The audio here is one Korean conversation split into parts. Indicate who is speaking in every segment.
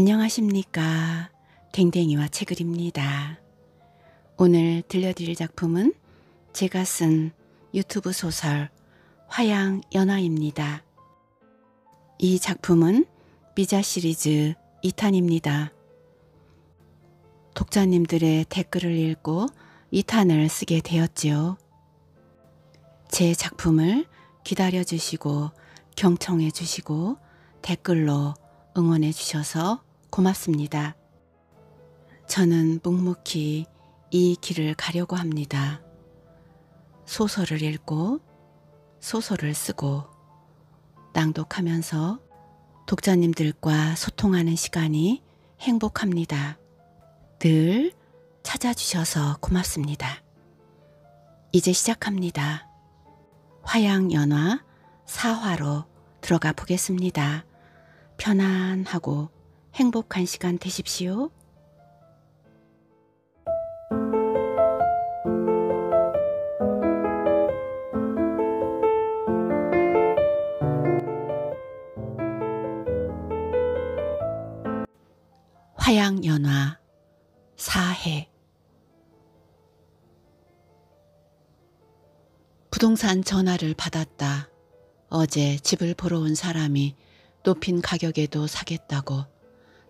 Speaker 1: 안녕하십니까. 댕댕이와 책글입니다 오늘 들려드릴 작품은 제가 쓴 유튜브 소설 화양 연화입니다. 이 작품은 미자 시리즈 2탄입니다. 독자님들의 댓글을 읽고 2탄을 쓰게 되었지요. 제 작품을 기다려주시고 경청해주시고 댓글로 응원해 주셔서 고맙습니다. 저는 묵묵히 이 길을 가려고 합니다. 소설을 읽고 소설을 쓰고 낭독하면서 독자님들과 소통하는 시간이 행복합니다. 늘 찾아주셔서 고맙습니다. 이제 시작합니다. 화양연화 사화로 들어가 보겠습니다. 편안하고 행복한 시간 되십시오. 화양연화 사해 부동산 전화를 받았다. 어제 집을 보러 온 사람이 높인 가격에도 사겠다고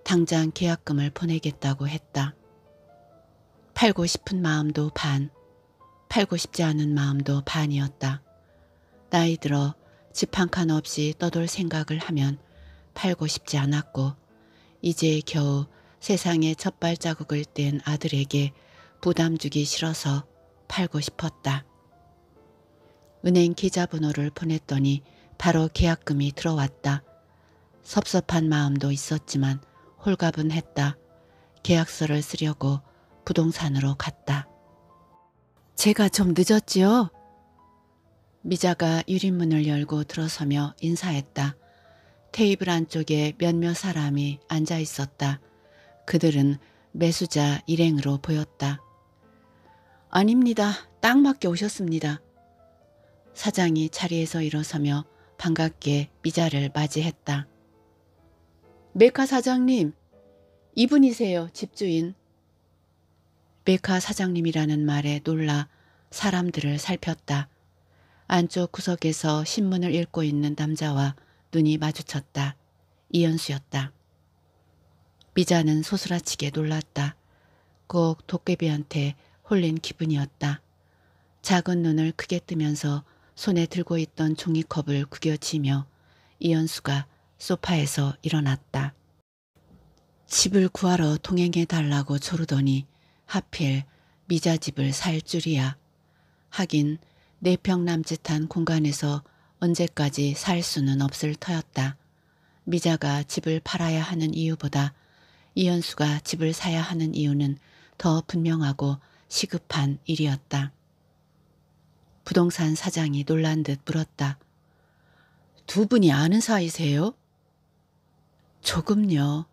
Speaker 1: 당장 계약금을 보내겠다고 했다. 팔고 싶은 마음도 반, 팔고 싶지 않은 마음도 반이었다. 나이 들어 집 한 칸 없이 떠돌 생각을 하면 팔고 싶지 않았고 이제 겨우 세상에 첫 발자국을 뗀 아들에게 부담 주기 싫어서 팔고 싶었다. 은행 계좌번호를 보냈더니 바로 계약금이 들어왔다. 섭섭한 마음도 있었지만 홀갑은 했다. 계약서를 쓰려고 부동산으로 갔다. 제가 좀 늦었지요? 미자가 유리문을 열고 들어서며 인사했다. 테이블 안쪽에 몇몇 사람이 앉아 있었다. 그들은 매수자 일행으로 보였다. 아닙니다. 딱 맞게 오셨습니다. 사장이 자리에서 일어서며 반갑게 미자를 맞이했다. 메카 사장님, 이분이세요, 집주인. 메카 사장님이라는 말에 놀라 사람들을 살폈다. 안쪽 구석에서 신문을 읽고 있는 남자와 눈이 마주쳤다. 이현수였다. 미자는 소스라치게 놀랐다. 꼭 도깨비한테 홀린 기분이었다. 작은 눈을 크게 뜨면서 손에 들고 있던 종이컵을 구겨치며 이현수가 소파에서 일어났다. 집을 구하러 동행해 달라고 조르더니 하필 미자집을 살 줄이야. 하긴 네평 남짓한 공간에서 언제까지 살 수는 없을 터였다. 미자가 집을 팔아야 하는 이유보다 이현수가 집을 사야 하는 이유는 더 분명하고 시급한 일이었다. 부동산 사장이 놀란 듯 물었다. 두 분이 아는 사이세요? 조금요.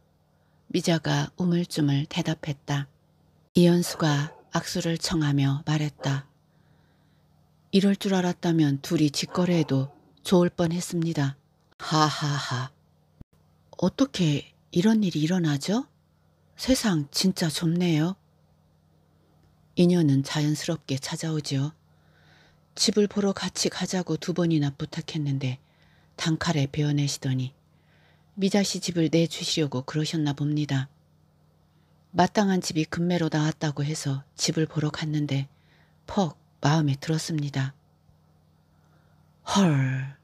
Speaker 1: 미자가 우물쭈물 대답했다. 이현수가 악수를 청하며 말했다. 이럴 줄 알았다면 둘이 직거래해도 좋을 뻔했습니다. 하하하. 어떻게 이런 일이 일어나죠? 세상 진짜 좁네요. 인연은 자연스럽게 찾아오지요. 집을 보러 같이 가자고 두 번이나 부탁했는데 단칼에 베어내시더니 미자씨 집을 내주시려고 그러셨나 봅니다. 마땅한 집이 금매로 나왔다고 해서 집을 보러 갔는데 퍽 마음에 들었습니다. 헐,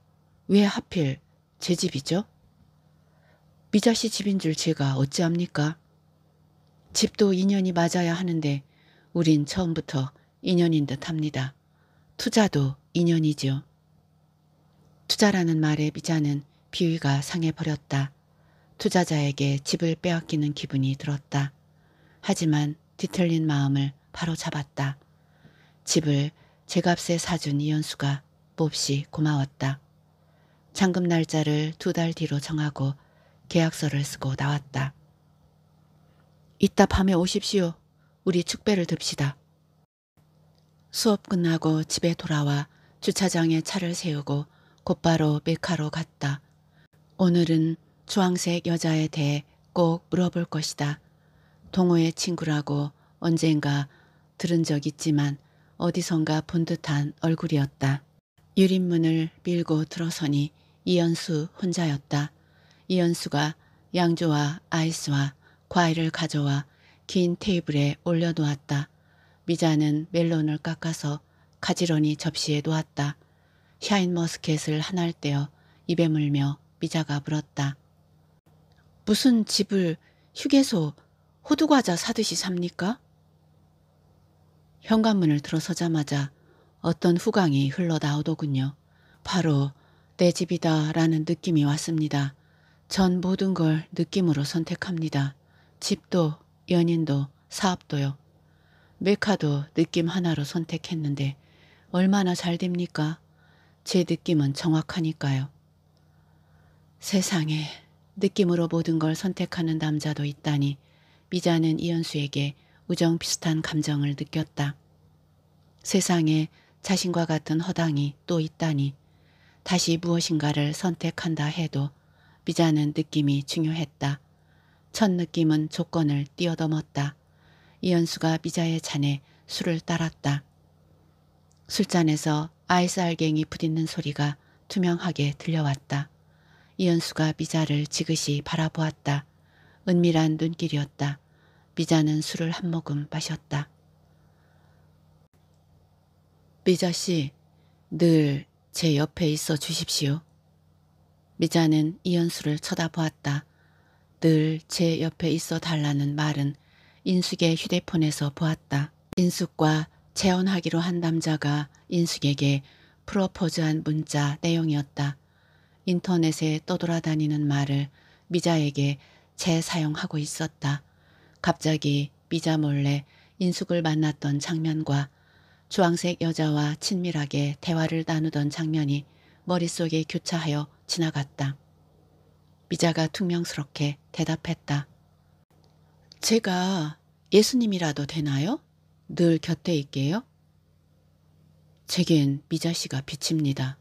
Speaker 1: 왜 하필 제 집이죠? 미자씨 집인 줄 제가 어찌합니까? 집도 인연이 맞아야 하는데 우린 처음부터 인연인 듯 합니다. 투자도 인연이지요. 투자라는 말에 미자는 비위가 상해버렸다. 투자자에게 집을 빼앗기는 기분이 들었다. 하지만 뒤틀린 마음을 바로 잡았다. 집을 제값에 사준 이현수가 몹시 고마웠다. 창금 날짜를 두 달 뒤로 정하고 계약서를 쓰고 나왔다. 이따 밤에 오십시오. 우리 축배를 듭시다. 수업 끝나고 집에 돌아와 주차장에 차를 세우고 곧바로 메카로 갔다. 오늘은 주황색 여자에 대해 꼭 물어볼 것이다. 동호의 친구라고 언젠가 들은 적 있지만 어디선가 본 듯한 얼굴이었다. 유림문을 밀고 들어서니 이연수 혼자였다. 이연수가 양조와 아이스와 과일을 가져와 긴 테이블에 올려놓았다. 미자는 멜론을 깎아서 가지런히 접시에 놓았다. 샤인머스켓을 한알 떼어 입에 물며 미자가 물었다. 무슨 집을 휴게소 호두과자 사듯이 삽니까? 현관문을 들어서자마자 어떤 후광이 흘러나오더군요. 바로 내 집이다라는 느낌이 왔습니다. 전 모든 걸 느낌으로 선택합니다. 집도 연인도 사업도요. 메카도 느낌 하나로 선택했는데 얼마나 잘 됩니까? 제 느낌은 정확하니까요. 세상에 느낌으로 모든 걸 선택하는 남자도 있다니 미자는 이현수에게 우정 비슷한 감정을 느꼈다. 세상에 자신과 같은 허당이 또 있다니 다시 무엇인가를 선택한다 해도 미자는 느낌이 중요했다. 첫 느낌은 조건을 뛰어넘었다. 이현수가 미자의 잔에 술을 따랐다. 술잔에서 아이스 알갱이 부딪는 소리가 투명하게 들려왔다. 이현수가 미자를 지그시 바라보았다. 은밀한 눈길이었다. 미자는 술을 한 모금 마셨다. 미자씨, 늘 제 옆에 있어 주십시오. 미자는 이현수를 쳐다보았다. 늘 제 옆에 있어 달라는 말은 인숙의 휴대폰에서 보았다. 인숙과 재혼하기로 한 남자가 인숙에게 프로포즈한 문자 내용이었다. 인터넷에 떠돌아다니는 말을 미자에게 재사용하고 있었다. 갑자기 미자 몰래 인숙을 만났던 장면과 주황색 여자와 친밀하게 대화를 나누던 장면이 머릿속에 교차하여 지나갔다. 미자가 퉁명스럽게 대답했다. 제가 예수님이라도 되나요? 늘 곁에 있게요? 제겐 미자 씨가 비칩니다.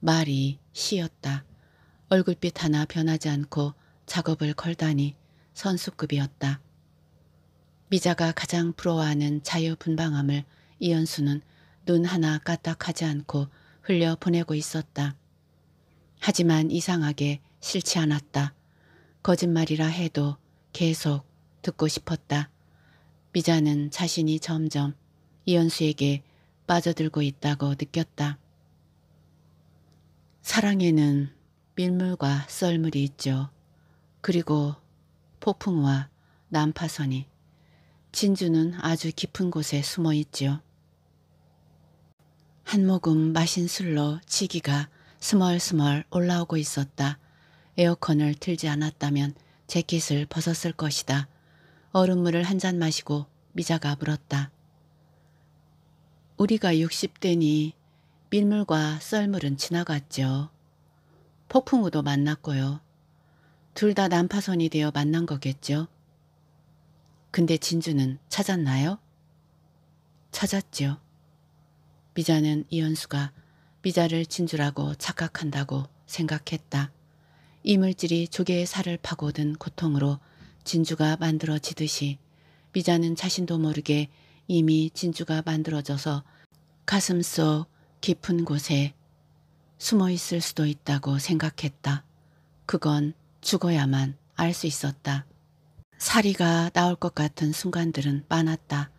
Speaker 1: 말이 시였다. 얼굴빛 하나 변하지 않고 작업을 걸다니 선수급이었다. 미자가 가장 부러워하는 자유분방함을 이연수는 눈 하나 까딱하지 않고 흘려보내고 있었다. 하지만 이상하게 싫지 않았다. 거짓말이라 해도 계속 듣고 싶었다. 미자는 자신이 점점 이연수에게 빠져들고 있다고 느꼈다. 사랑에는 밀물과 썰물이 있죠. 그리고 폭풍과 난파선이 진주는 아주 깊은 곳에 숨어 있지요. 한 모금 마신 술로 지기가 스멀스멀 올라오고 있었다. 에어컨을 틀지 않았다면 재킷을 벗었을 것이다. 얼음물을 한 잔 마시고 미자가 물었다. 우리가 60대니 밀물과 썰물은 지나갔죠. 폭풍우도 만났고요. 둘 다 난파선이 되어 만난 거겠죠. 근데 진주는 찾았나요? 찾았죠. 미자는 이현수가 미자를 진주라고 착각한다고 생각했다. 이물질이 조개의 살을 파고든 고통으로 진주가 만들어지듯이 미자는 자신도 모르게 이미 진주가 만들어져서 가슴 속 깊은 곳에 숨어 있을 수도 있다고 생각했다. 그건 죽어야만 알 수 있었다. 사리가 나올 것 같은 순간들은 많았다.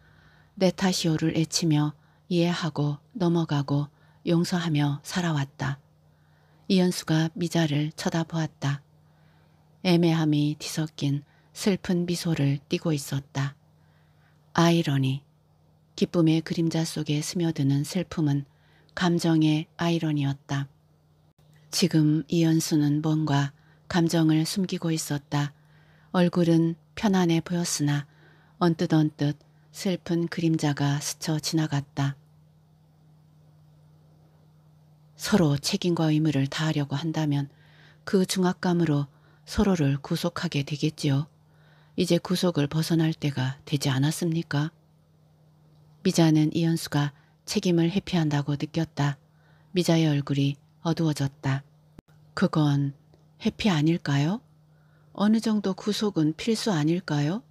Speaker 1: 네타시오를 애치며 이해하고 넘어가고 용서하며 살아왔다. 이현수가 미자를 쳐다보았다. 애매함이 뒤섞인 슬픈 미소를 띠고 있었다. 아이러니, 기쁨의 그림자 속에 스며드는 슬픔은 감정의 아이러니였다. 지금 이연수는 뭔가 감정을 숨기고 있었다. 얼굴은 편안해 보였으나 언뜻 언뜻 슬픈 그림자가 스쳐 지나갔다. 서로 책임과 의무를 다하려고 한다면 그 중압감으로 서로를 구속하게 되겠지요. 이제 구속을 벗어날 때가 되지 않았습니까? 미자는 이현수가 책임을 회피한다고 느꼈다. 미자의 얼굴이 어두워졌다. 그건 회피 아닐까요? 어느 정도 구속은 필수 아닐까요?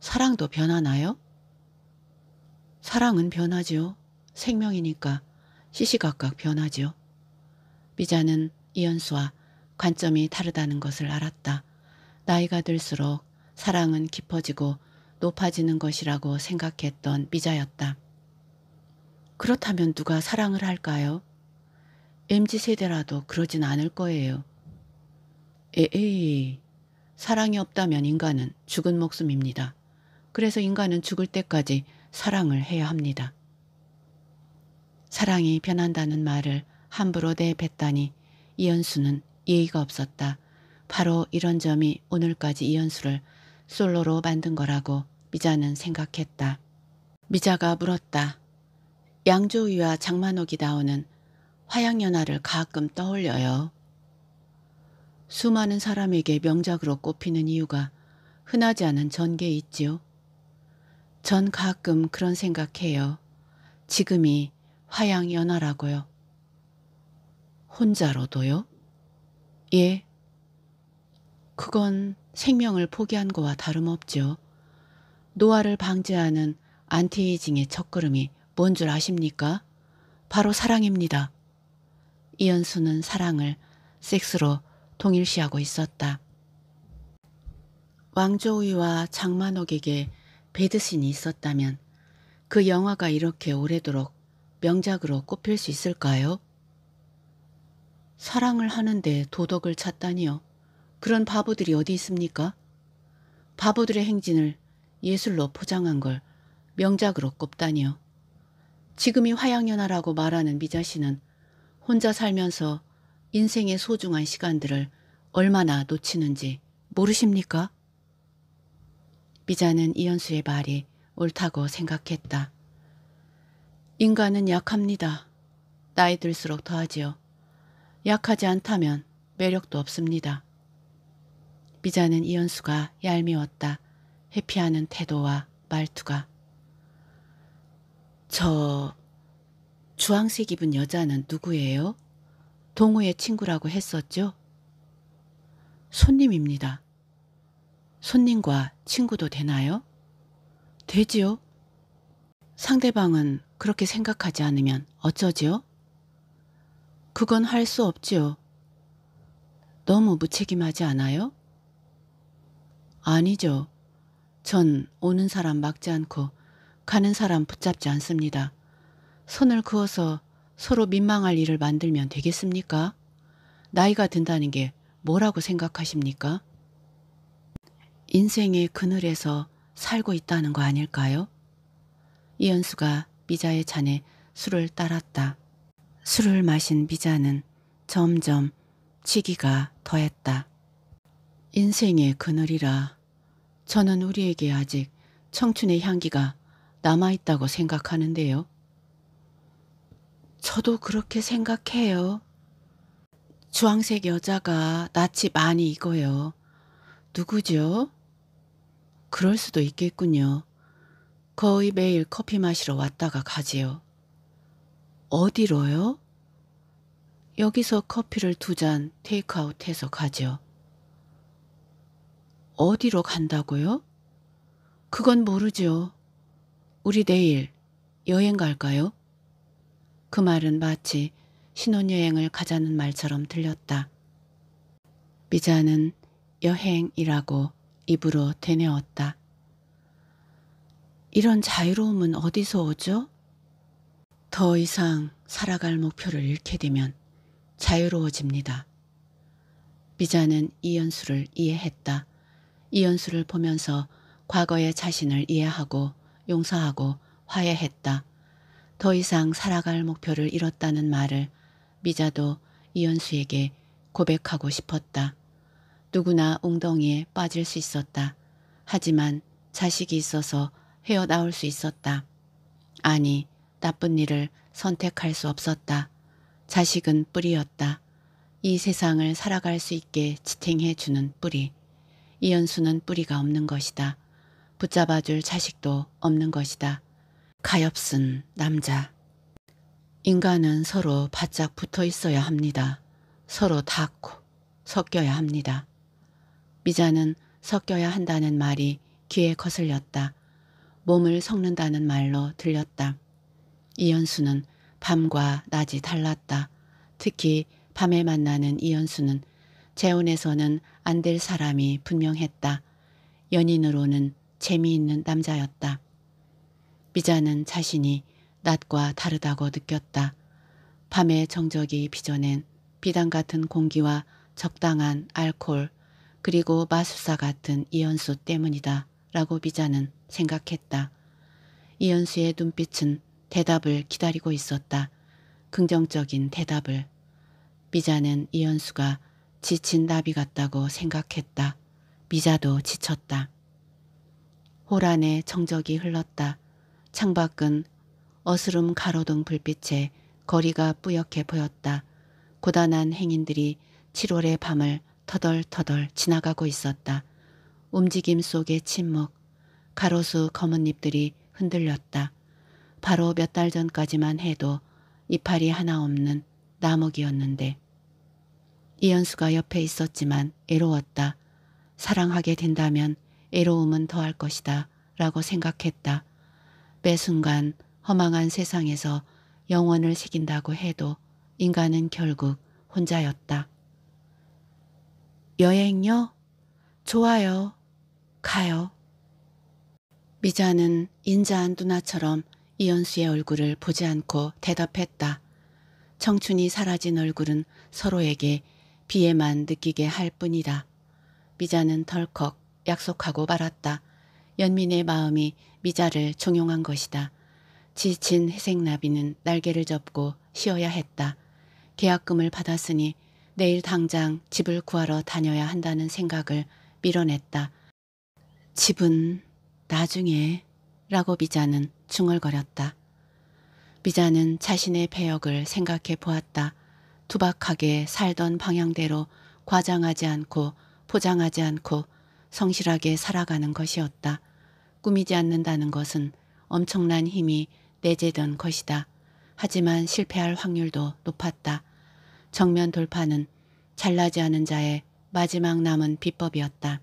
Speaker 1: 사랑도 변하나요? 사랑은 변하지요. 생명이니까 시시각각 변하지요. 미자는 이연수와 관점이 다르다는 것을 알았다. 나이가 들수록 사랑은 깊어지고 높아지는 것이라고 생각했던 미자였다. 그렇다면 누가 사랑을 할까요? MZ 세대라도 그러진 않을 거예요. 에에이. 사랑이 없다면 인간은 죽은 목숨입니다. 그래서 인간은 죽을 때까지 사랑을 해야 합니다. 사랑이 변한다는 말을 함부로 내뱉다니 이연수는 예의가 없었다. 바로 이런 점이 오늘까지 이연수를 솔로로 만든 거라고 미자는 생각했다. 미자가 물었다. 양조위와 장만옥이 나오는 화양연화를 가끔 떠올려요. 수많은 사람에게 명작으로 꼽히는 이유가 흔하지 않은 전개에 있지요. 전 가끔 그런 생각해요. 지금이 화양연화라고요. 혼자로도요? 예. 그건 생명을 포기한 거와 다름없죠. 노화를 방지하는 안티에이징의 첫걸음이 뭔줄 아십니까? 바로 사랑입니다. 이연수는 사랑을 섹스로 동일시하고 있었다. 왕조우와 장만옥에게 배드신이 있었다면 그 영화가 이렇게 오래도록 명작으로 꼽힐 수 있을까요? 사랑을 하는데 도덕을 찾다니요. 그런 바보들이 어디 있습니까? 바보들의 행진을 예술로 포장한 걸 명작으로 꼽다니요. 지금이 화양연화라고 말하는 미자 씨는 혼자 살면서 인생의 소중한 시간들을 얼마나 놓치는지 모르십니까? 미자는 이현수의 말이 옳다고 생각했다. 인간은 약합니다. 나이 들수록 더하지요. 약하지 않다면 매력도 없습니다. 미자는 이현수가 얄미웠다. 회피하는 태도와 말투가 저 주황색 입은 여자는 누구예요? 동우의 친구라고 했었죠? 손님입니다. 손님과 친구도 되나요? 되지요. 상대방은 그렇게 생각하지 않으면 어쩌지요? 그건 할 수 없지요. 너무 무책임하지 않아요? 아니죠. 전 오는 사람 막지 않고 가는 사람 붙잡지 않습니다. 손을 그어서 서로 민망할 일을 만들면 되겠습니까? 나이가 든다는 게 뭐라고 생각하십니까? 인생의 그늘에서 살고 있다는 거 아닐까요? 이현수가 미자의 잔에 술을 따랐다. 술을 마신 미자는 점점 치기가 더했다. 인생의 그늘이라 저는 우리에게 아직 청춘의 향기가 남아있다고 생각하는데요. 저도 그렇게 생각해요. 주황색 여자가 낯이 많이 익어요. 누구죠? 그럴 수도 있겠군요. 거의 매일 커피 마시러 왔다가 가지요. 어디로요? 여기서 커피를 두 잔 테이크아웃해서 가죠. 어디로 간다고요? 그건 모르죠. 우리 내일 여행 갈까요? 그 말은 마치 신혼여행을 가자는 말처럼 들렸다. 미자는 여행이라고 입으로 되뇌었다. 이런 자유로움은 어디서 오죠? 더 이상 살아갈 목표를 잃게 되면 자유로워집니다. 미자는 이연수를 이해했다. 이연수를 보면서 과거의 자신을 이해하고 용서하고 화해했다. 더 이상 살아갈 목표를 잃었다는 말을 미자도 이현수에게 고백하고 싶었다. 누구나 웅덩이에 빠질 수 있었다. 하지만 자식이 있어서 헤어나올 수 있었다. 아니 나쁜 일을 선택할 수 없었다. 자식은 뿌리였다. 이 세상을 살아갈 수 있게 지탱해주는 뿌리. 이현수는 뿌리가 없는 것이다. 붙잡아줄 자식도 없는 것이다. 가엾은 남자. 인간은 서로 바짝 붙어 있어야 합니다. 서로 닿고 섞여야 합니다. 미자는 섞여야 한다는 말이 귀에 거슬렸다. 몸을 섞는다는 말로 들렸다. 이연수는 밤과 낮이 달랐다. 특히 밤에 만나는 이연수는 재혼에서는 안 될 사람이 분명했다. 연인으로는 재미있는 남자였다. 미자는 자신이 낮과 다르다고 느꼈다. 밤의 정적이 빚어낸 비단 같은 공기와 적당한 알콜 그리고 마술사 같은 이연수 때문이다 라고 비자는 생각했다. 이연수의 눈빛은 대답을 기다리고 있었다. 긍정적인 대답을. 미자는 이연수가 지친 나비 같다고 생각했다. 미자도 지쳤다. 호란의 정적이 흘렀다. 창밖은 어스름 가로등 불빛에 거리가 뿌옇게 보였다. 고단한 행인들이 7월의 밤을 터덜터덜 지나가고 있었다. 움직임 속의 침묵, 가로수 검은 잎들이 흔들렸다. 바로 몇 달 전까지만 해도 이파리 하나 없는 나목이었는데 이연수가 옆에 있었지만 애로웠다. 사랑하게 된다면 애로움은 더할 것이다 라고 생각했다. 매 순간 허망한 세상에서 영원을 새긴다고 해도 인간은 결국 혼자였다. 여행요? 좋아요. 가요. 미자는 인자한 누나처럼 이연수의 얼굴을 보지 않고 대답했다. 청춘이 사라진 얼굴은 서로에게 비애만 느끼게 할 뿐이다. 미자는 덜컥 약속하고 말았다. 연민의 마음이 미자를 종용한 것이다. 지친 희생나비는 날개를 접고 쉬어야 했다. 계약금을 받았으니 내일 당장 집을 구하러 다녀야 한다는 생각을 밀어냈다. 집은 나중에 라고 미자는 중얼거렸다. 미자는 자신의 배역을 생각해 보았다. 투박하게 살던 방향대로 과장하지 않고 포장하지 않고 성실하게 살아가는 것이었다. 꾸미지 않는다는 것은 엄청난 힘이 내재된 것이다. 하지만 실패할 확률도 높았다. 정면 돌파는 잘나지 않은 자의 마지막 남은 비법이었다.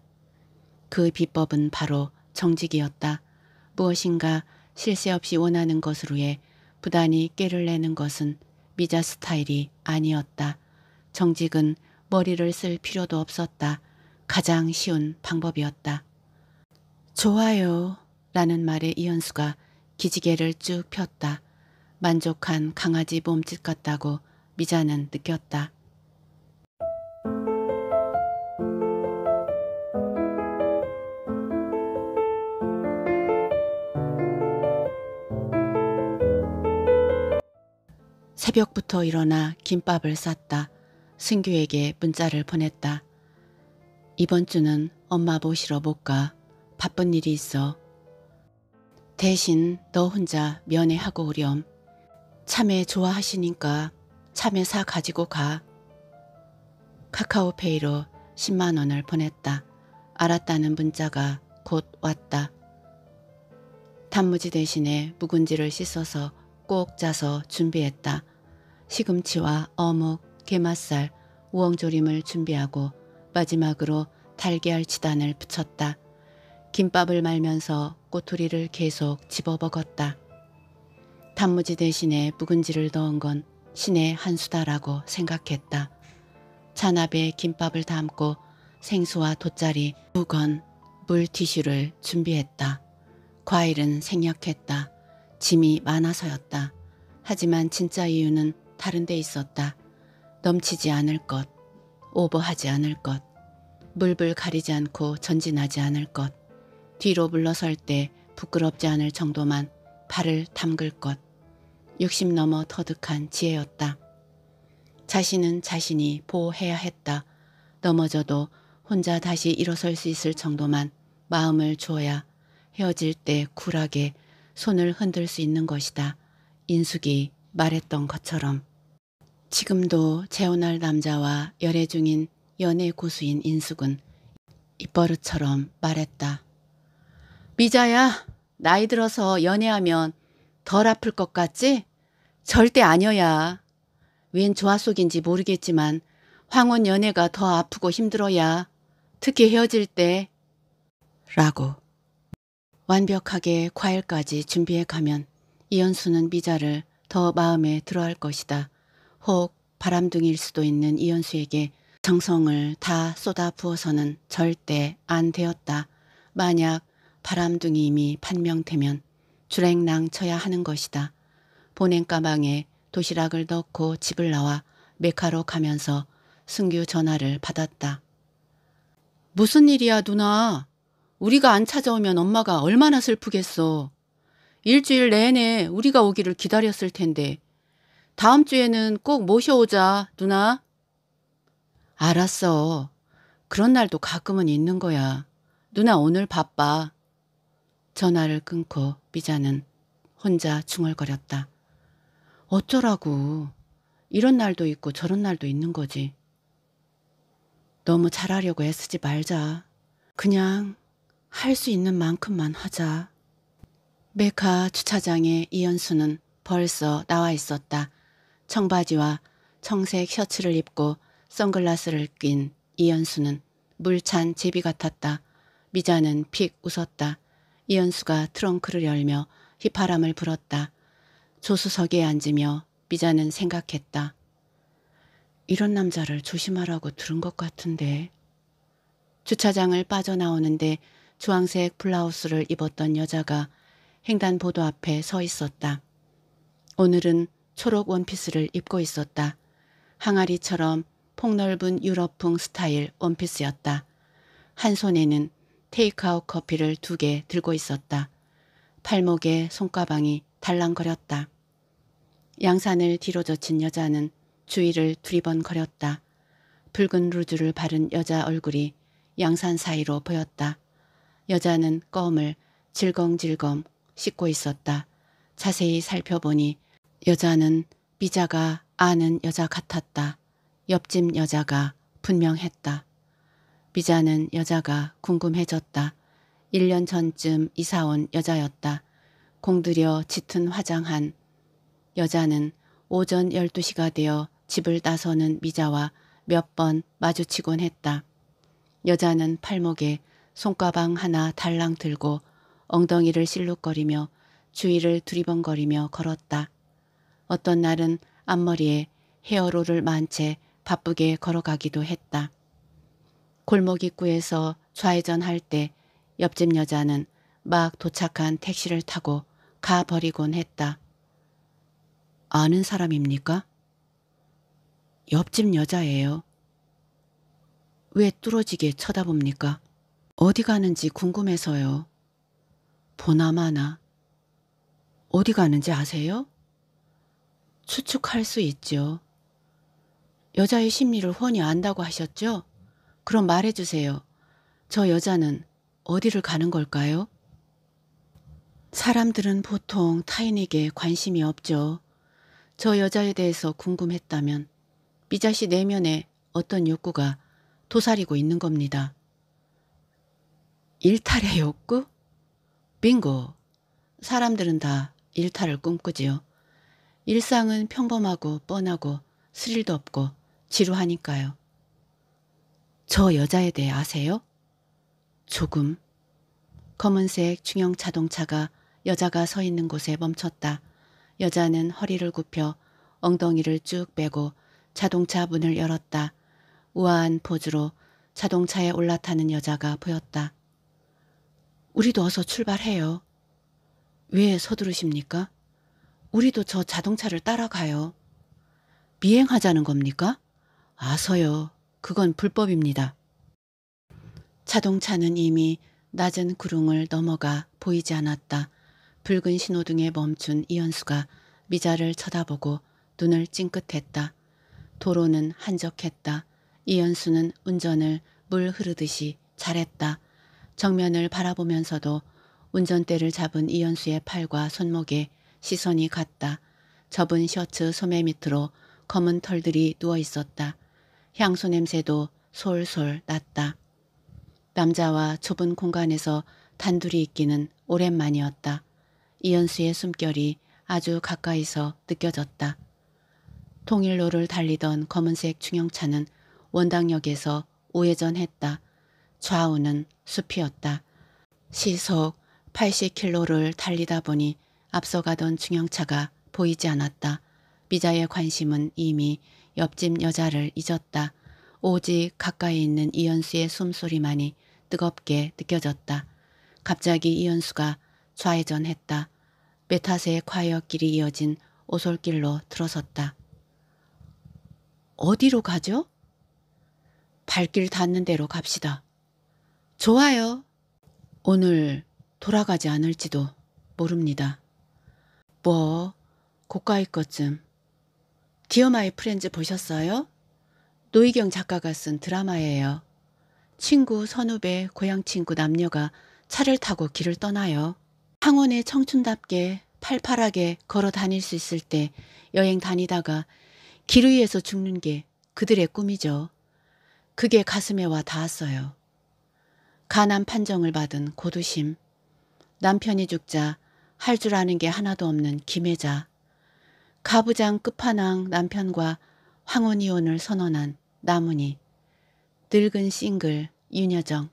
Speaker 1: 그 비법은 바로 정직이었다. 무엇인가 실세 없이 원하는 것으로해 부단히 깨를 내는 것은 미자 스타일이 아니었다. 정직은 머리를 쓸 필요도 없었다. 가장 쉬운 방법이었다. 좋아요 라는 말에 이현수가 기지개를 쭉 폈다. 만족한 강아지 몸짓 같다고 미자는 느꼈다. 새벽부터 일어나 김밥을 쌌다. 승규에게 문자를 보냈다. 이번 주는 엄마 보시러못 가. 바쁜 일이 있어. 대신 너 혼자 면회하고 오렴. 참외 좋아하시니까 참외 사 가지고 가. 카카오페이로 10만 원을 보냈다. 알았다는 문자가 곧 왔다. 단무지 대신에 묵은지를 씻어서 꼭 짜서 준비했다. 시금치와 어묵, 게맛살, 우엉조림을 준비하고 마지막으로 달걀 지단을 붙였다. 김밥을 말면서 꼬투리를 계속 집어먹었다. 단무지 대신에 묵은지를 넣은 건 신의 한 수다라고 생각했다. 잔압에 김밥을 담고 생수와 돗자리 두건 물티슈를 준비했다. 과일은 생략했다. 짐이 많아서였다. 하지만 진짜 이유는 다른 데 있었다. 넘치지 않을 것. 오버하지 않을 것, 물불 가리지 않고 전진하지 않을 것, 뒤로 물러설 때 부끄럽지 않을 정도만 발을 담글 것, 60 넘어 터득한 지혜였다. 자신은 자신이 보호해야 했다. 넘어져도 혼자 다시 일어설 수 있을 정도만 마음을 줘야 헤어질 때굴하게 손을 흔들 수 있는 것이다. 인숙이 말했던 것처럼. 지금도 재혼할 남자와 열애 중인 연애 고수인 인숙은 입버릇처럼 말했다. 미자야, 나이 들어서 연애하면 덜 아플 것 같지? 절대 아니어야. 웬 조화 속인지 모르겠지만 황혼 연애가 더 아프고 힘들어야. 특히 헤어질 때. 라고. 완벽하게 과일까지 준비해 가면 이현수는 미자를 더 마음에 들어할 것이다. 혹 바람둥이일 수도 있는 이현수에게 정성을 다 쏟아 부어서는 절대 안 되었다. 만약 바람둥이 이미 판명되면 주랭랑 쳐야 하는 것이다. 보냉 가방에 도시락을 넣고 집을 나와 메카로 가면서 승규 전화를 받았다. 무슨 일이야 누나. 우리가 안 찾아오면 엄마가 얼마나 슬프겠어. 일주일 내내 우리가 오기를 기다렸을 텐데 다음 주에는 꼭 모셔오자, 누나. 알았어. 그런 날도 가끔은 있는 거야. 누나 오늘 바빠. 전화를 끊고 삐자는 혼자 중얼거렸다. 어쩌라고. 이런 날도 있고 저런 날도 있는 거지. 너무 잘하려고 애쓰지 말자. 그냥 할 수 있는 만큼만 하자. 메카 주차장에 이현수는 벌써 나와 있었다. 청바지와 청색 셔츠를 입고 선글라스를 낀 이현수는 물찬 제비 같았다. 미자는 픽 웃었다. 이현수가 트렁크를 열며 휘파람을 불었다. 조수석에 앉으며 미자는 생각했다. 이런 남자를 조심하라고 들은 것 같은데. 주차장을 빠져나오는데 주황색 블라우스를 입었던 여자가 횡단보도 앞에 서 있었다. 오늘은 초록 원피스를 입고 있었다. 항아리처럼 폭넓은 유럽풍 스타일 원피스였다. 한 손에는 테이크아웃 커피를 두 개 들고 있었다. 팔목에 손가방이 달랑거렸다. 양산을 뒤로 젖힌 여자는 주위를 두리번거렸다. 붉은 루즈를 바른 여자 얼굴이 양산 사이로 보였다. 여자는 껌을 질겅질겅 씻고 있었다. 자세히 살펴보니 여자는 미자가 아는 여자 같았다. 옆집 여자가 분명했다. 미자는 여자가 궁금해졌다. 1년 전쯤 이사온 여자였다. 공들여 짙은 화장한 여자는 오전 12시가 되어 집을 나서는 미자와 몇 번 마주치곤 했다. 여자는 팔목에 손가방 하나 달랑 들고 엉덩이를 실룩거리며 주위를 두리번거리며 걸었다. 어떤 날은 앞머리에 헤어롤을 만 채 바쁘게 걸어가기도 했다. 골목 입구에서 좌회전할 때 옆집 여자는 막 도착한 택시를 타고 가버리곤 했다. 아는 사람입니까? 옆집 여자예요. 왜 뚫어지게 쳐다봅니까? 어디 가는지 궁금해서요. 보나마나. 어디 가는지 아세요? 추측할 수 있죠. 여자의 심리를 훤히 안다고 하셨죠? 그럼 말해주세요. 저 여자는 어디를 가는 걸까요? 사람들은 보통 타인에게 관심이 없죠. 저 여자에 대해서 궁금했다면 미자씨 내면에 어떤 욕구가 도사리고 있는 겁니다. 일탈의 욕구? 빙고. 사람들은 다 일탈을 꿈꾸지요. 일상은 평범하고 뻔하고 스릴도 없고 지루하니까요. 저 여자에 대해 아세요? 조금. 검은색 중형 자동차가 여자가 서 있는 곳에 멈췄다. 여자는 허리를 굽혀 엉덩이를 쭉 빼고 자동차 문을 열었다. 우아한 포즈로 자동차에 올라타는 여자가 보였다. 우리도 어서 출발해요. 왜 서두르십니까? 우리도 저 자동차를 따라가요. 미행하자는 겁니까? 아서요. 그건 불법입니다. 자동차는 이미 낮은 구릉을 넘어가 보이지 않았다. 붉은 신호등에 멈춘 이현수가 미자를 쳐다보고 눈을 찡긋했다. 도로는 한적했다. 이현수는 운전을 물 흐르듯이 잘했다. 정면을 바라보면서도 운전대를 잡은 이현수의 팔과 손목에 시선이 갔다. 접은 셔츠 소매 밑으로 검은 털들이 누워 있었다. 향수 냄새도 솔솔 났다. 남자와 좁은 공간에서 단둘이 있기는 오랜만이었다. 이현수의 숨결이 아주 가까이서 느껴졌다. 통일로를 달리던 검은색 중형차는 원당역에서 우회전했다. 좌우는 숲이었다. 시속 8 0킬로를 달리다 보니 앞서가던 중형차가 보이지 않았다. 미자의 관심은 이미 옆집 여자를 잊었다. 오직 가까이 있는 이현수의 숨소리만이 뜨겁게 느껴졌다. 갑자기 이현수가 좌회전했다. 메타세 과역길이 이어진 오솔길로 들어섰다. 어디로 가죠? 발길 닿는 대로 갑시다. 좋아요. 오늘 돌아가지 않을지도 모릅니다. 뭐, 고가의 것쯤. 디어 마이 프렌즈 보셨어요? 노희경 작가가 쓴 드라마예요. 친구, 선후배, 고향 친구, 남녀가 차를 타고 길을 떠나요. 항원에 청춘답게 팔팔하게 걸어 다닐 수 있을 때 여행 다니다가 길 위에서 죽는 게 그들의 꿈이죠. 그게 가슴에 와 닿았어요. 가난 판정을 받은 고두심. 남편이 죽자 할줄 아는 게 하나도 없는 김혜자. 가부장 끝판왕 남편과 황혼 이혼을 선언한 나문희. 늙은 싱글 윤여정.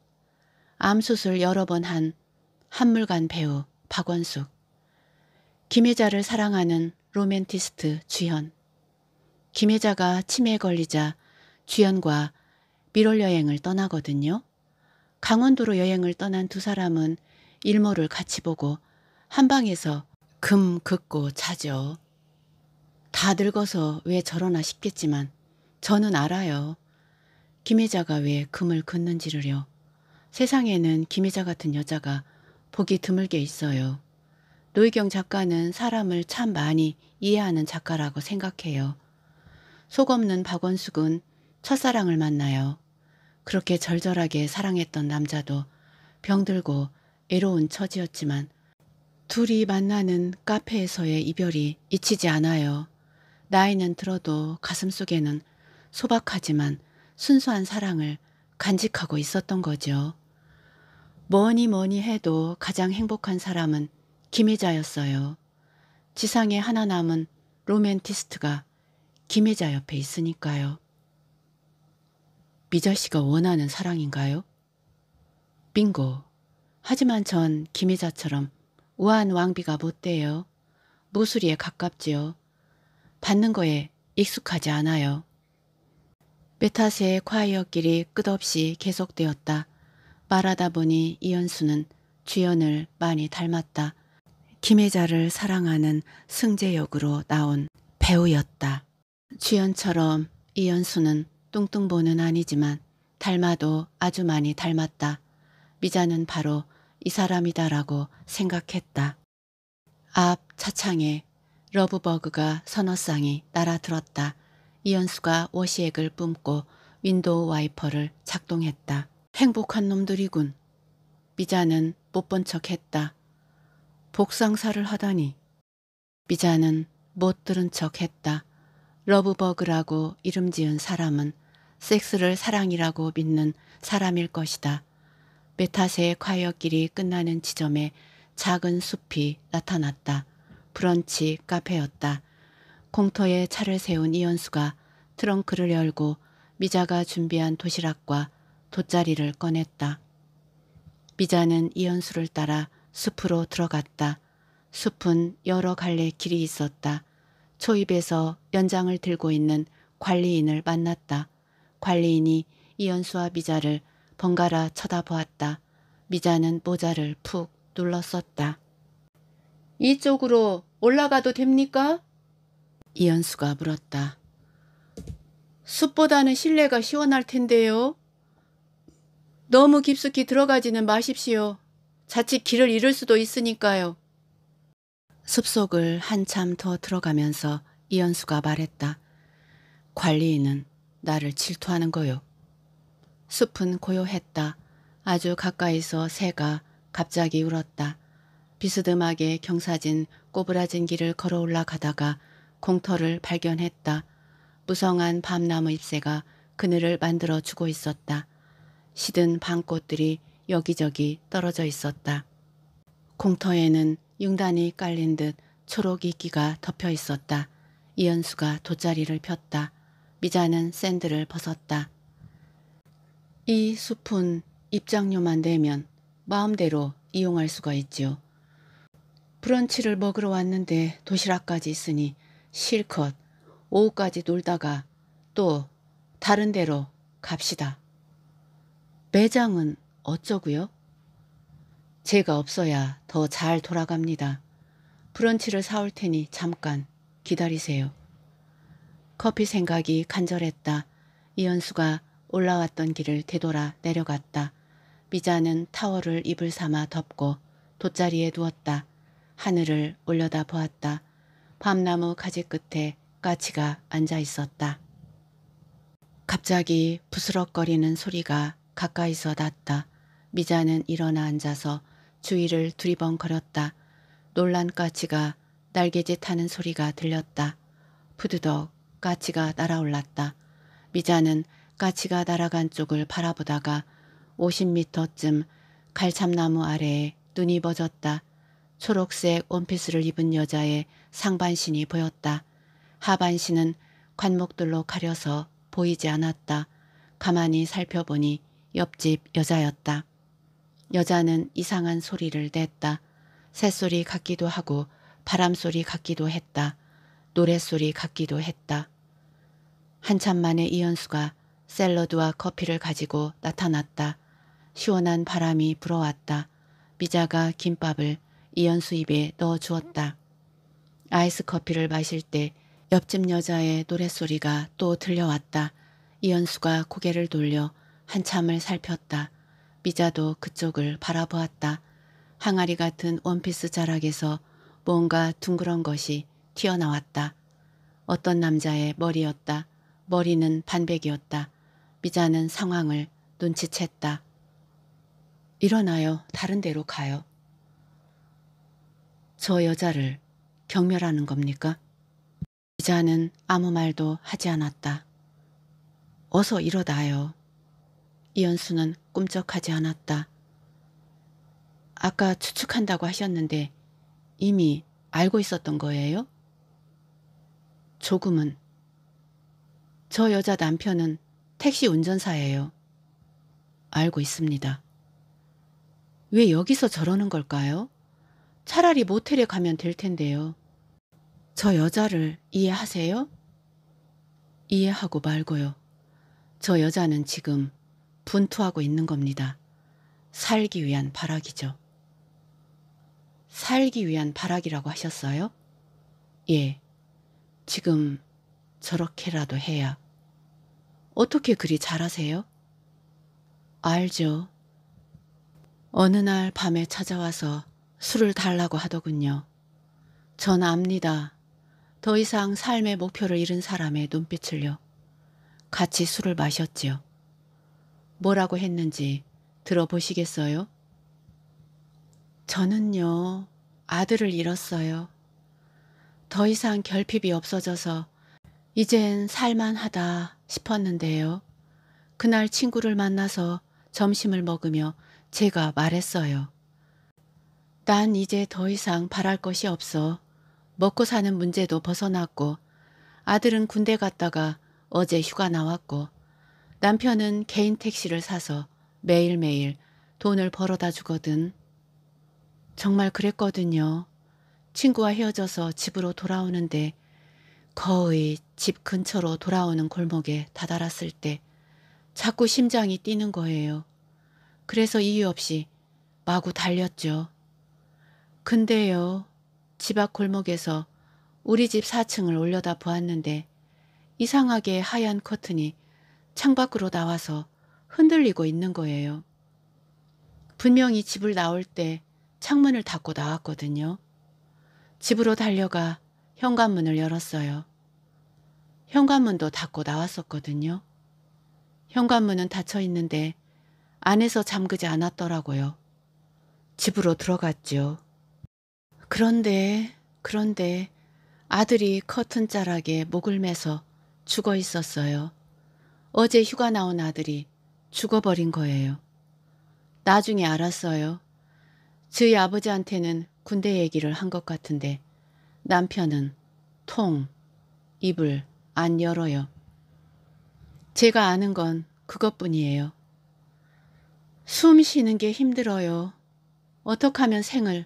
Speaker 1: 암수술 여러 번 한 한물간 배우 박원숙. 김혜자를 사랑하는 로맨티스트 주현. 김혜자가 치매에 걸리자 주현과 미월 여행을 떠나거든요. 강원도로 여행을 떠난 두 사람은 일몰을 같이 보고 한방에서 금 긋고 자죠. 다 늙어서 왜 저러나 싶겠지만 저는 알아요. 김혜자가 왜 금을 긋는지를요. 세상에는 김혜자 같은 여자가 보기 드물게 있어요. 노희경 작가는 사람을 참 많이 이해하는 작가라고 생각해요. 속없는 박원숙은 첫사랑을 만나요. 그렇게 절절하게 사랑했던 남자도 병들고 애로운 처지였지만 둘이 만나는 카페에서의 이별이 잊히지 않아요. 나이는 들어도 가슴속에는 소박하지만 순수한 사랑을 간직하고 있었던 거죠. 뭐니 뭐니 해도 가장 행복한 사람은 김혜자였어요. 지상에 하나 남은 로맨티스트가 김혜자 옆에 있으니까요. 미자 씨가 원하는 사랑인가요? 빙고. 하지만 전 김혜자처럼 우한 왕비가 못돼요. 무술이에 가깝지요. 받는 거에 익숙하지 않아요. 메타세의 콰이어끼리 끝없이 계속되었다. 말하다 보니 이연수는 주연을 많이 닮았다. 김혜자를 사랑하는 승재 역으로 나온 배우였다. 주연처럼 이연수는 뚱뚱보는 아니지만 닮아도 아주 많이 닮았다. 미자는 바로 이 사람이다라고 생각했다. 앞 차창에 러브버그가 서너 쌍이 날아들었다. 이현수가 워시액을 뿜고 윈도우 와이퍼를 작동했다. 행복한 놈들이군. 미자는 못 본 척했다. 복상사를 하다니. 미자는 못 들은 척했다. 러브버그라고 이름 지은 사람은 섹스를 사랑이라고 믿는 사람일 것이다. 메타세의 과역길이 끝나는 지점에 작은 숲이 나타났다. 브런치 카페였다. 공터에 차를 세운 이현수가 트렁크를 열고 미자가 준비한 도시락과 돗자리를 꺼냈다. 미자는 이현수를 따라 숲으로 들어갔다. 숲은 여러 갈래 길이 있었다. 초입에서 연장을 들고 있는 관리인을 만났다. 관리인이 이현수와 미자를 번갈아 쳐다보았다. 미자는 모자를 푹 눌렀었다. 이쪽으로 올라가도 됩니까? 이현수가 물었다. 숲보다는 실내가 시원할 텐데요. 너무 깊숙이 들어가지는 마십시오. 자칫 길을 잃을 수도 있으니까요. 숲속을 한참 더 들어가면서 이현수가 말했다. 관리인은 나를 질투하는 거요. 숲은 고요했다. 아주 가까이서 새가 갑자기 울었다. 비스듬하게 경사진 꼬부라진 길을 걸어 올라가다가 공터를 발견했다. 무성한 밤나무 잎새가 그늘을 만들어 주고 있었다. 시든 밤꽃들이 여기저기 떨어져 있었다. 공터에는 융단이 깔린 듯 초록 이끼가 덮여 있었다. 이연수가 돗자리를 폈다. 미자는 샌들을 벗었다. 이 숲은 입장료만 내면 마음대로 이용할 수가 있지요. 브런치를 먹으러 왔는데 도시락까지 있으니 실컷 오후까지 놀다가 또 다른 데로 갑시다. 매장은 어쩌고요? 제가 없어야 더 잘 돌아갑니다. 브런치를 사올 테니 잠깐 기다리세요. 커피 생각이 간절했다. 이현수가 올라왔던 길을 되돌아 내려갔다. 미자는 타월을 입을 삼아 덮고 돗자리에 누웠다. 하늘을 올려다 보았다. 밤나무 가지 끝에 까치가 앉아 있었다. 갑자기 부스럭거리는 소리가 가까이서 났다. 미자는 일어나 앉아서 주위를 두리번거렸다. 놀란 까치가 날개짓 하는 소리가 들렸다. 푸드덕 까치가 날아올랐다. 미자는 까치가 날아간 쪽을 바라보다가 50미터쯤 갈참나무 아래에 눈이 버졌다. 초록색 원피스를 입은 여자의 상반신이 보였다. 하반신은 관목들로 가려서 보이지 않았다. 가만히 살펴보니 옆집 여자였다. 여자는 이상한 소리를 냈다. 새소리 같기도 하고 바람소리 같기도 했다. 노랫소리 같기도 했다. 한참 만에 이현수가 샐러드와 커피를 가지고 나타났다. 시원한 바람이 불어왔다. 미자가 김밥을 이연수 입에 넣어주었다. 아이스 커피를 마실 때 옆집 여자의 노랫소리가 또 들려왔다. 이연수가 고개를 돌려 한참을 살폈다. 미자도 그쪽을 바라보았다. 항아리 같은 원피스 자락에서 뭔가 둥그런 것이 튀어나왔다. 어떤 남자의 머리였다. 머리는 반백이었다. 미자는 상황을 눈치챘다. 일어나요. 다른 데로 가요. 저 여자를 경멸하는 겁니까? 미자는 아무 말도 하지 않았다. 어서 일어나요. 이연수는 꿈쩍하지 않았다. 아까 추측한다고 하셨는데 이미 알고 있었던 거예요? 조금은. 저 여자 남편은 택시 운전사예요. 알고 있습니다. 왜 여기서 저러는 걸까요? 차라리 모텔에 가면 될 텐데요. 저 여자를 이해하세요? 이해하고 말고요. 저 여자는 지금 분투하고 있는 겁니다. 살기 위한 발악이죠. 살기 위한 발악이라고 하셨어요? 예. 지금 저렇게라도 해야 어떻게 그리 잘하세요? 알죠. 어느 날 밤에 찾아와서 술을 달라고 하더군요. 전 압니다. 더 이상 삶의 목표를 잃은 사람의 눈빛을요. 같이 술을 마셨지요. 뭐라고 했는지 들어보시겠어요? 저는요, 아들을 잃었어요. 더 이상 결핍이 없어져서 이젠 살만하다 싶었는데요. 그날 친구를 만나서 점심을 먹으며 제가 말했어요. 난 이제 더 이상 바랄 것이 없어. 먹고 사는 문제도 벗어났고 아들은 군대 갔다가 어제 휴가 나왔고 남편은 개인 택시를 사서 매일매일 돈을 벌어다 주거든. 정말 그랬거든요. 친구와 헤어져서 집으로 돌아오는데 거의 집 근처로 돌아오는 골목에 다다랐을 때 자꾸 심장이 뛰는 거예요. 그래서 이유 없이 마구 달렸죠. 근데요, 집 앞 골목에서 우리 집 4층을 올려다 보았는데 이상하게 하얀 커튼이 창밖으로 나와서 흔들리고 있는 거예요. 분명히 집을 나올 때 창문을 닫고 나왔거든요. 집으로 달려가 현관문을 열었어요. 현관문도 닫고 나왔었거든요. 현관문은 닫혀 있는데 안에서 잠그지 않았더라고요. 집으로 들어갔죠. 그런데 그런데 아들이 커튼 자락에 목을 매서 죽어 있었어요. 어제 휴가 나온 아들이 죽어버린 거예요. 나중에 알았어요. 저희 아버지한테는 군대 얘기를 한 것 같은데 남편은 통, 입을 안 열어요. 제가 아는 건 그것뿐이에요. 숨 쉬는 게 힘들어요. 어떻게 하면 생을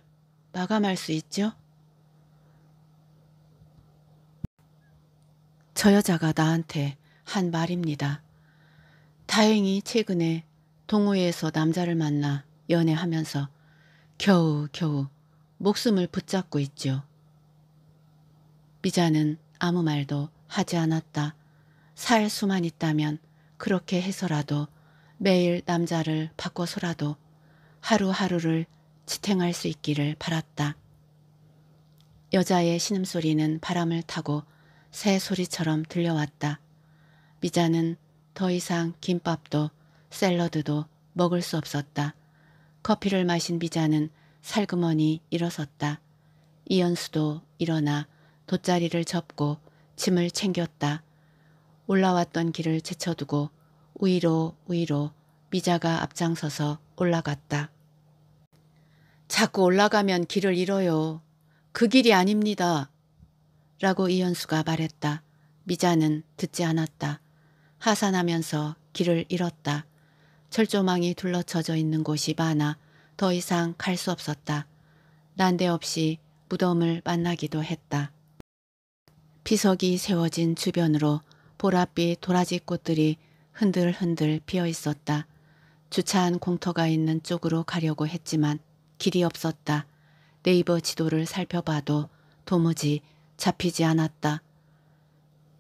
Speaker 1: 마감할 수 있죠? 저 여자가 나한테 한 말입니다. 다행히 최근에 동호회에서 남자를 만나 연애하면서 겨우 겨우 목숨을 붙잡고 있죠. 미자는 아무 말도 하지 않았다. 살 수만 있다면 그렇게 해서라도 매일 남자를 바꿔서라도 하루하루를 지탱할 수 있기를 바랐다. 여자의 신음소리는 바람을 타고 새 소리처럼 들려왔다. 미자는 더 이상 김밥도 샐러드도 먹을 수 없었다. 커피를 마신 미자는 살그머니 일어섰다. 이연수도 일어나 돗자리를 접고 짐을 챙겼다. 올라왔던 길을 제쳐두고 우이로 우이로 미자가 앞장서서 올라갔다. 자꾸 올라가면 길을 잃어요. 그 길이 아닙니다. 라고 이현수가 말했다. 미자는 듣지 않았다. 하산하면서 길을 잃었다. 철조망이 둘러쳐져 있는 곳이 많아 더 이상 갈 수 없었다. 난데없이 무덤을 만나기도 했다. 피석이 세워진 주변으로 보랏빛 도라지 꽃들이 흔들흔들 피어 있었다. 주차한 공터가 있는 쪽으로 가려고 했지만 길이 없었다. 네이버 지도를 살펴봐도 도무지 잡히지 않았다.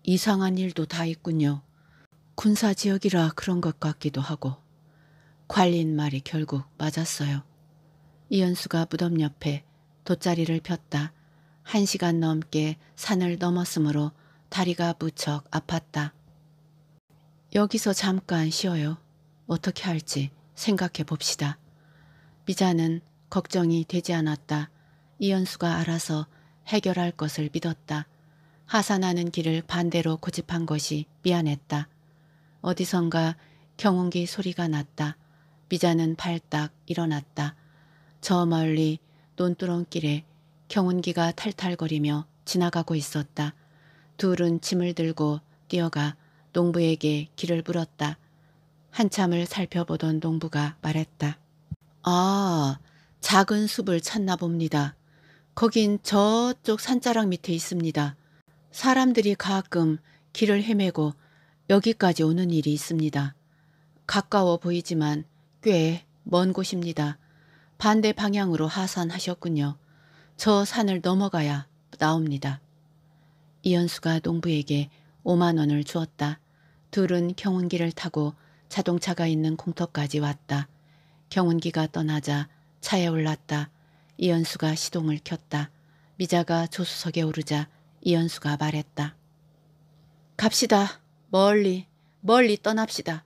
Speaker 1: 이상한 일도 다 있군요. 군사지역이라 그런 것 같기도 하고. 관린 말이 결국 맞았어요. 이현수가 무덤 옆에 돗자리를 폈다. 한 시간 넘게 산을 넘었으므로 다리가 무척 아팠다. 여기서 잠깐 쉬어요. 어떻게 할지 생각해 봅시다. 미자는 걱정이 되지 않았다. 이연수가 알아서 해결할 것을 믿었다. 하산하는 길을 반대로 고집한 것이 미안했다. 어디선가 경운기 소리가 났다. 미자는 발딱 일어났다. 저 멀리 논두렁길에 경운기가 탈탈거리며 지나가고 있었다. 둘은 짐을 들고 뛰어가 농부에게 길을 물었다. 한참을 살펴보던 농부가 말했다. 아, 작은 숲을 찾나 봅니다. 거긴 저쪽 산자락 밑에 있습니다. 사람들이 가끔 길을 헤매고 여기까지 오는 일이 있습니다. 가까워 보이지만 꽤 먼 곳입니다. 반대 방향으로 하산하셨군요. 저 산을 넘어가야 나옵니다. 이현수가 농부에게 5만 원을 주었다. 둘은 경운기를 타고 자동차가 있는 공터까지 왔다. 경운기가 떠나자 차에 올랐다. 이현수가 시동을 켰다. 미자가 조수석에 오르자 이현수가 말했다. 갑시다. 멀리, 멀리 떠납시다.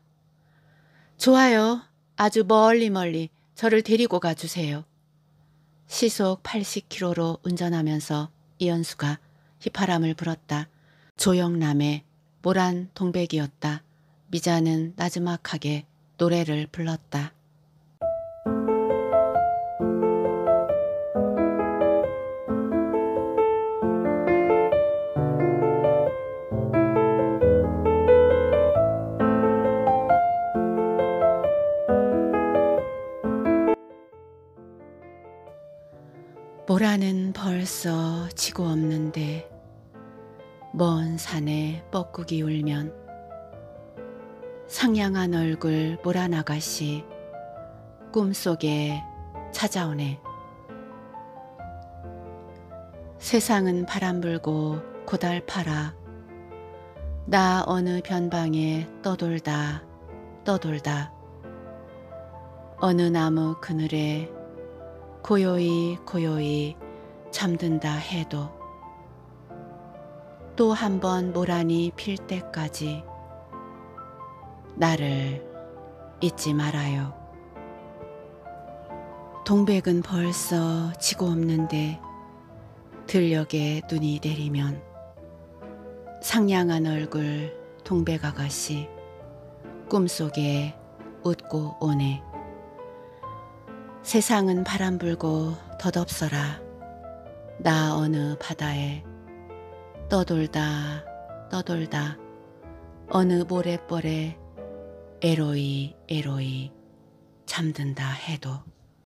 Speaker 1: 좋아요. 아주 멀리 멀리 저를 데리고 가주세요. 시속 80km로 운전하면서 이현수가 휘파람을 불었다. 조영남의 모란 동백이었다. 미자는 나지막하게 노래를 불렀다. 보라는 벌써 지고 없는데 먼 산에 뻐꾸기 울면 상냥한 얼굴 보라나가시 꿈속에 찾아오네 세상은 바람 불고 고달파라 나 어느 변방에 떠돌다 떠돌다 어느 나무 그늘에 고요히 고요히 잠든다 해도 또 한 번 모란이 필 때까지 나를 잊지 말아요. 동백은 벌써 지고 없는데 들녘에 눈이 내리면 상냥한 얼굴 동백 아가씨 꿈속에 웃고 오네. 세상은 바람 불고 덧없어라. 나 어느 바다에 떠돌다 떠돌다 어느 모래벌에 에로이 에로이 잠든다 해도